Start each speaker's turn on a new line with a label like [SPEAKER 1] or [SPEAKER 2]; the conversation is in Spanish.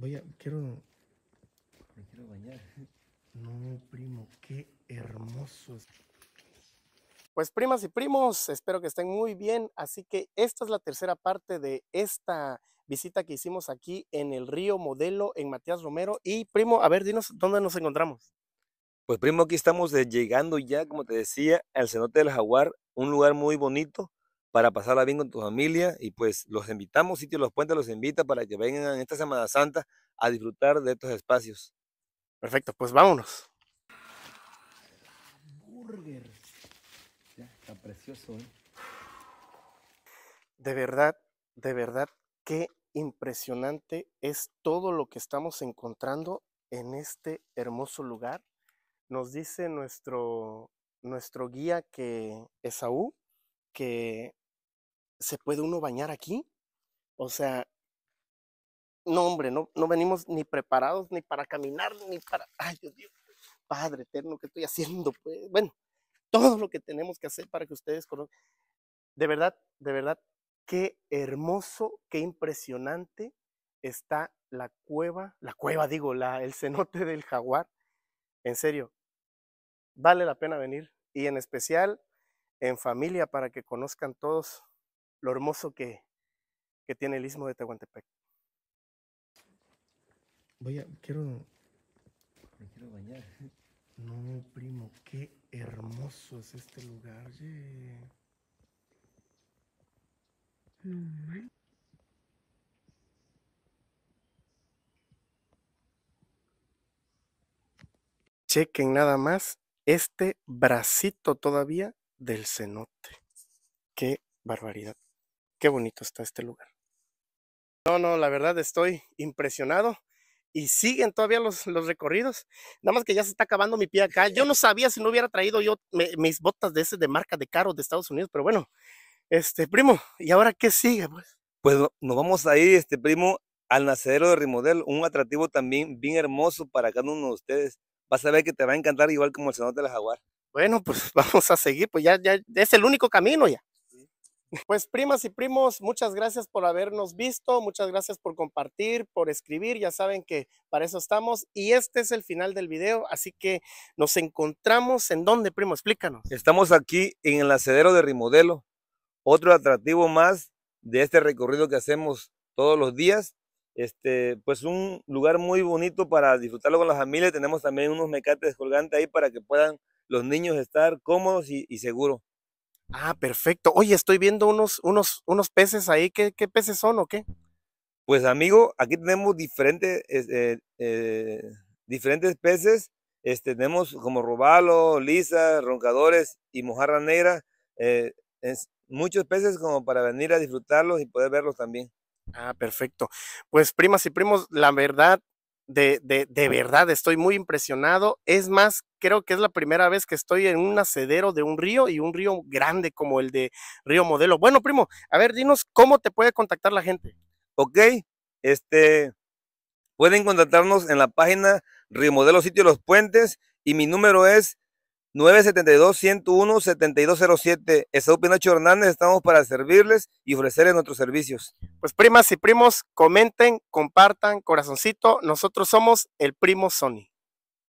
[SPEAKER 1] Voy a, quiero...
[SPEAKER 2] Me quiero bañar.
[SPEAKER 1] No, primo, qué hermoso Pues primas y primos, espero que estén muy bien. Así que esta es la tercera parte de esta visita que hicimos aquí en el río Modelo, en Matías Romero. Y primo, a ver, dinos dónde nos encontramos.
[SPEAKER 2] Pues primo, aquí estamos llegando ya, como te decía, al cenote del jaguar, un lugar muy bonito para pasarla bien con tu familia y pues los invitamos, Sitio Los Puentes los invita para que vengan esta Semana Santa a disfrutar de estos espacios. Perfecto, pues vámonos. Burger. Ya, está precioso, ¿eh?
[SPEAKER 1] De verdad, de verdad, qué impresionante es todo lo que estamos encontrando en este hermoso lugar. Nos dice nuestro, nuestro guía que Esaú, que ¿se puede uno bañar aquí? O sea, no, hombre, no, venimos ni preparados ni para caminar, ni para... Ay, Dios mío, Padre eterno, ¿qué estoy haciendo? Pues? Bueno, todo lo que tenemos que hacer para que ustedes conozcan. De verdad, de verdad, qué hermoso, qué impresionante está la cueva, la cueva digo, la, el cenote del jaguar. En serio, vale la pena venir y en especial en familia para que conozcan todos lo hermoso que, tiene el istmo de Tehuantepec. Voy a, quiero. Me quiero bañar. No, primo, qué hermoso es este lugar, Chequen nada más este bracito todavía del cenote. Qué barbaridad qué bonito está este lugar. No, no, la verdad estoy impresionado. Y siguen todavía los, los recorridos. Nada más que ya se está acabando mi pie acá. Yo no sabía si no hubiera traído yo mis botas de ese de marca de caro de Estados Unidos, pero bueno, este primo, ¿y ahora qué sigue?
[SPEAKER 2] Pues, pues nos vamos a ir, este primo, al nacedero de Rimodel, un atractivo también bien hermoso para cada uno de ustedes. Vas a ver que te va a encantar igual como el cenote de la jaguar. Bueno, pues vamos a seguir, pues ya, ya es el único camino ya.
[SPEAKER 1] Pues primas y primos, muchas gracias por habernos visto, muchas gracias por compartir, por escribir, ya saben que para eso estamos y este es el final del video, así que
[SPEAKER 2] nos encontramos en dónde, primo, explícanos. Estamos aquí en el acedero de Rimodelo, otro atractivo más de este recorrido que hacemos todos los días. Este, pues un lugar muy bonito para disfrutarlo con la familia, tenemos también unos mecates colgantes ahí para que puedan los niños estar cómodos y seguros. Ah, perfecto. Oye, estoy viendo unos, unos, unos peces ahí. ¿Qué, peces son o qué? Pues amigo, aquí tenemos diferentes, eh, eh, diferentes peces. Este, tenemos como robalo, lisa, roncadores y mojarra negra. Eh, muchos peces como para venir a disfrutarlos y poder verlos también. Ah, perfecto. Pues primas y primos, la verdad de, de, de, verdad, estoy muy impresionado. Es más,
[SPEAKER 1] creo que es la primera vez que estoy en un acedero de un río y un río grande como el de
[SPEAKER 2] Río Modelo. Bueno, primo, a ver, dinos cómo te puede contactar la gente. Ok, este, pueden contactarnos en la página Río Modelo Sitio Los Puentes y mi número es 972-101-7207. Pinocho Hernández, estamos para servirles y ofrecerles nuestros servicios. Pues primas y primos, comenten, compartan, corazoncito, nosotros somos el primo Sony.